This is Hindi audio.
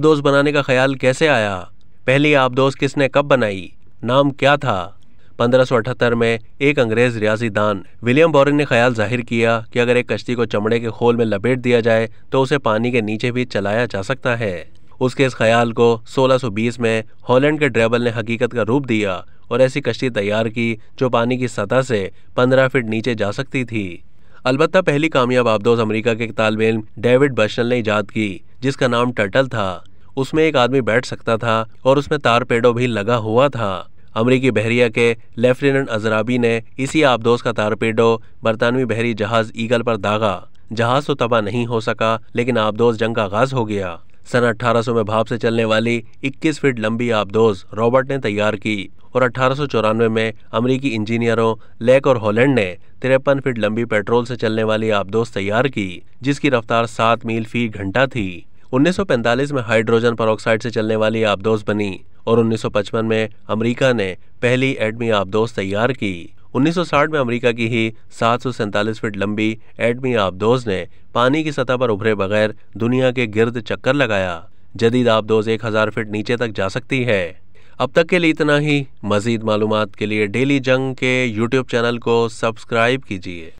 दोस्त बनाने का ख्याल कैसे आया पहली दोस्त किसने कब बनाई नाम क्या था 1578 में एक अंग्रेज रियाजी दान विलियम बोरिन ने ख्याल जाहिर किया कि अगर एक कश्ती को चमड़े के खोल में लपेट दिया जाए तो उसे पानी के नीचे भी चलाया जा सकता है उसके इस ख्याल को 1620 में हॉलैंड के ड्रेबल ने हकीकत का रूप दिया और ऐसी कश्ती तैयार की जो पानी की सतह से 15 फीट नीचे जा सकती थी अलबत्ता पहली कामयाब आबदोज अमेरिका के तालमेल डेविड बशनल ने ईजाद की जिसका नाम टर्टल था उसमें एक आदमी बैठ सकता था और उसमें पेड़ो भी लगा हुआ था अमरीकी बहरिया के लेफ्टिनेंट अजराबी ने इसी आबदोस का तार पेड़ो बरतानवी बहरी जहाज ईगल पर दागा जहाज तो तबाह नहीं हो सका लेकिन आबदोज जंग का आगाज हो गया सन 1800 में भाप से चलने वाली 21 फीट लंबी आबदोज रॉबर्ट ने तैयार की और अठारह में अमरीकी इंजीनियरों लेक और हॉलैंड ने तिरपन फीट लंबी पेट्रोल से चलने वाली आबदोज तैयार की जिसकी रफ्तार सात मील फी घंटा थी 1945 में हाइड्रोजन परोक्साइड से चलने वाली आबदोज बनी और 1955 में अमेरिका ने पहली एडमी आबदोज तैयार की 1960 में अमेरिका की ही सात फीट लंबी एडमी आबदोज ने पानी की सतह पर उभरे बगैर दुनिया के गिर्द चक्कर लगाया जदीद आबदोज हजार फीट नीचे तक जा सकती है अब तक के लिए इतना ही मजीद मालूम के लिए डेली जंग के यूट्यूब चैनल को सब्सक्राइब कीजिए